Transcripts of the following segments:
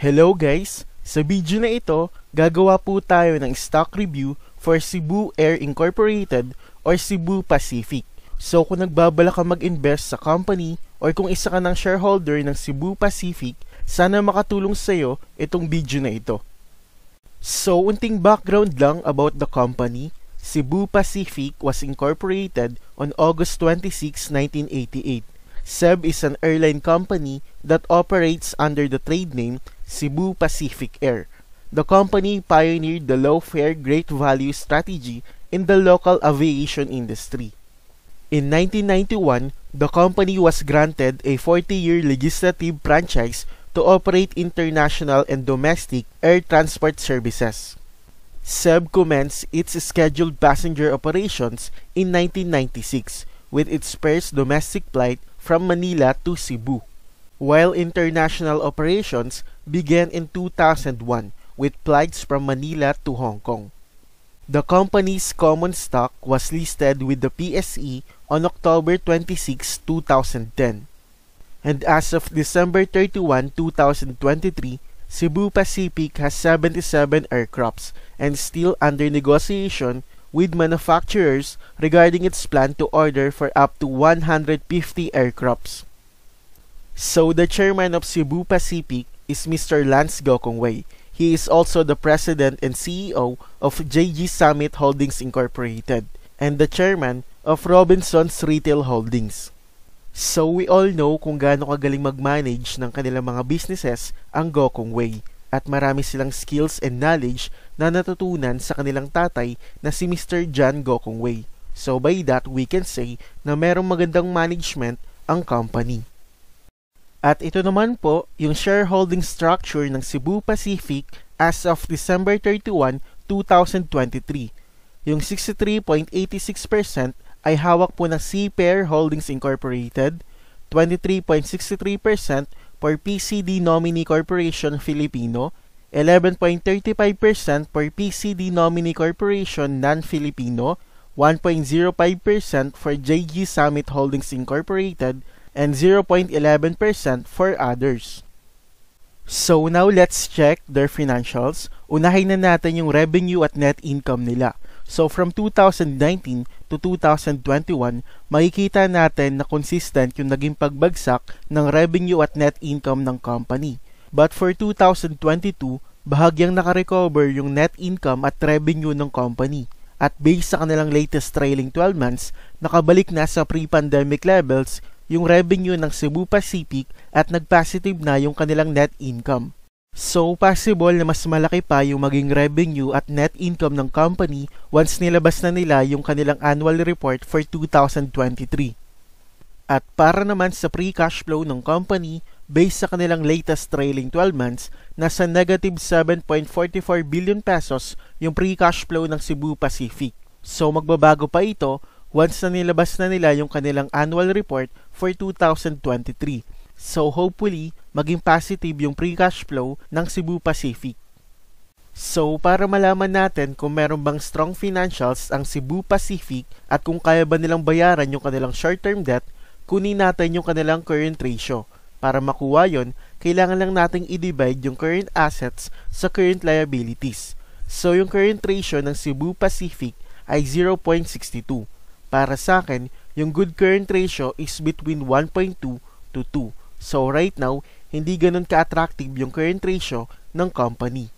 Hello guys! Sa video na ito, gagawa po tayo ng stock review for Cebu Air Incorporated or Cebu Pacific. So kung nagbabala ka mag-invest sa company or kung isa ka ng shareholder ng Cebu Pacific, sana makatulong sa iyo itong video na ito. So unting background lang about the company, Cebu Pacific was incorporated on August 26, 1988. SEB is an airline company that operates under the trade name Cebu Pacific Air. The company pioneered the low fare, great value strategy in the local aviation industry. In 1991, the company was granted a 40-year legislative franchise to operate international and domestic air transport services. SEB commenced its scheduled passenger operations in 1996 with its first domestic flight from Manila to Cebu, while international operations began in 2001 with flights from Manila to Hong Kong. The company's common stock was listed with the PSE on October 26, 2010. And as of December 31, 2023, Cebu Pacific has 77 aircrafts and still under negotiation with manufacturers regarding its plan to order for up to 150 aircrafts. So the chairman of Cebu Pacific is Mr. Lance Gokongwei. He is also the president and CEO of JG Summit Holdings Incorporated and the chairman of Robinson's Retail Holdings. So we all know kung gaano kagaling mag-manage ng kanilang mga businesses ang Gokongwei at marami silang skills and knowledge na natutunan sa kanilang tatay na si Mr. John Gokongwei. So by that, we can say na merong magandang management ang company. At ito naman po yung shareholding structure ng Cebu Pacific as of December 31, 2023. Yung 63.86% ay hawak po ng C-Pair Holdings Incorporated, 23.63% for PCD Nominee Corporation Filipino, 11.35% for PCD Nominee Corporation Non-Filipino, 1.05% for JG Summit Holdings Incorporated, and 0.11% for others. So now let's check their financials. Unahin na natin yung revenue at net income nila. So from 2019 to 2021, makikita natin na consistent yung naging pagbagsak ng revenue at net income ng company. But for 2022, bahagyang nakarecover yung net income at revenue ng company. At based sa kanilang latest trailing 12 months, nakabalik na sa pre-pandemic levels yung revenue ng Cebu Pacific at nag-positive na yung kanilang net income. So, possible na mas malaki pa yung maging revenue at net income ng company once nilabas na nila yung kanilang annual report for 2023. At para naman sa free cash flow ng company, based sa kanilang latest trailing 12 months, nasa negative 7.44 billion pesos yung free cash flow ng Cebu Pacific. So magbabago pa ito once na nilabas na nila yung kanilang annual report for 2023. So hopefully, maging positive yung free cash flow ng Cebu Pacific. So para malaman natin kung meron bang strong financials ang Cebu Pacific at kung kaya ba nilang bayaran yung kanilang short-term debt, kunin natin yung kanilang current ratio. Para makuha yon, kailangan lang nating i-divide yung current assets sa current liabilities. So yung current ratio ng Cebu Pacific ay 0.62. Para sa akin, yung good current ratio is between 1.2 to 2. So right now, hindi ganun ka-attractive yung current ratio ng company.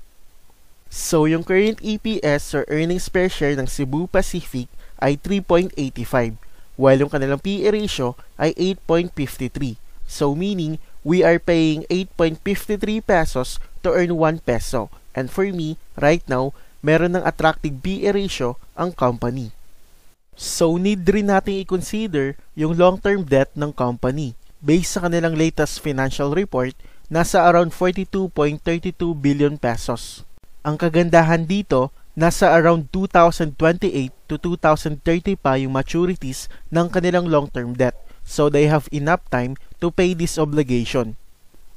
So yung current EPS or earnings per share ng Cebu Pacific ay 3.85 while yung kanilang PE ratio ay 8.53. So meaning, we are paying 8.53 pesos to earn 1 peso. And for me, right now, meron ng attractive PE ratio ang company. So need rin nating i-consider yung long-term debt ng company. Based sa kanilang latest financial report, nasa around 42.32 billion pesos. Ang kagandahan dito, nasa around 2028 to 2030 pa yung maturities ng kanilang long-term debt. So they have enough time to pay this obligation.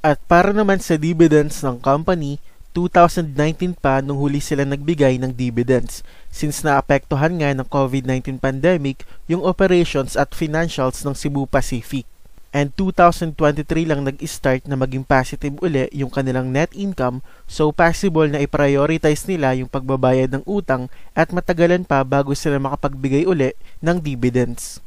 At para naman sa dividends ng company, 2019 pa nung huli sila nagbigay ng dividends since naapektuhan nga ng COVID-19 pandemic yung operations at financials ng Cebu Pacific. And 2023 lang nag-start na maging positive uli yung kanilang net income so possible na i-prioritize nila yung pagbabayad ng utang at matagalan pa bago sila makapagbigay uli ng dividends.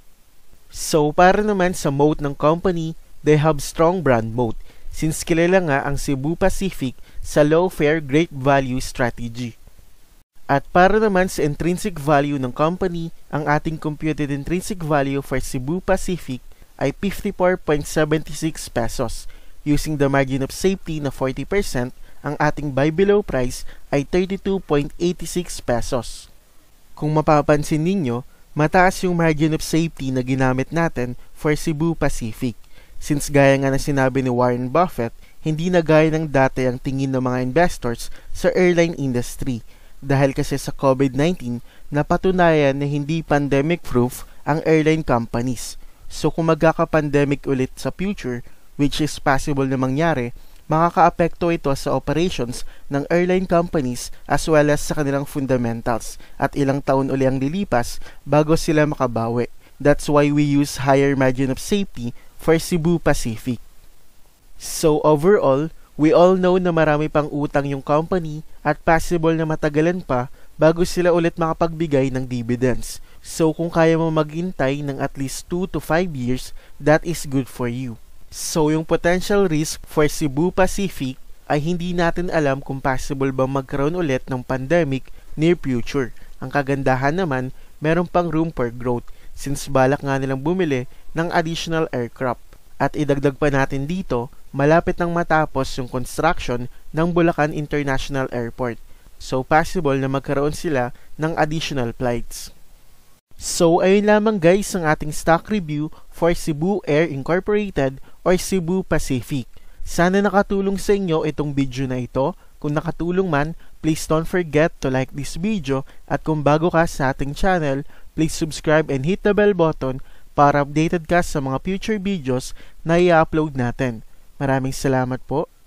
So para naman sa moat ng company, they have strong brand moat since kilala nga ang Cebu Pacific sa low fare great value strategy. At para naman sa intrinsic value ng company, ang ating computed intrinsic value for Cebu Pacific ay 54.76 pesos. Using the margin of safety na 40%, ang ating buy below price ay 32.86 pesos. Kung mapapansin ninyo, mataas yung margin of safety na ginamit natin for Cebu Pacific. Since gaya nga na sinabi ni Warren Buffett, hindi na gaya ng dati ang tingin ng mga investors sa airline industry dahil kasi sa COVID-19 napatunayan na hindi pandemic-proof ang airline companies. So kung magkaka-pandemic ulit sa future, which is possible na mangyari, makakaapekto ito sa operations ng airline companies as well as sa kanilang fundamentals at ilang taon uli ang lilipas bago sila makabawi. That's why we use higher margin of safety for Cebu Pacific. So overall, we all know na marami pang utang yung company at possible na matagalan pa bago sila ulit makapagbigay ng dividends. So kung kaya mo maghintay ng at least 2 to 5 years, that is good for you. So yung potential risk for Cebu Pacific ay hindi natin alam kung possible ba magkaroon ulit ng pandemic near future. Ang kagandahan naman, meron pang room for growth since balak nga nilang bumili ng additional aircraft. At idagdag pa natin dito, malapit nang matapos yung construction ng Bulacan International Airport. So possible na magkaroon sila ng additional flights. So ayun lamang guys ang ating stock review for Cebu Air Incorporated or Cebu Pacific. Sana nakatulong sa inyo itong video na ito. Kung nakatulong man, Please don't forget to like this video at kung bago ka sa ating channel, please subscribe and hit the bell button para updated ka sa mga future videos na i-upload natin. Maraming salamat po.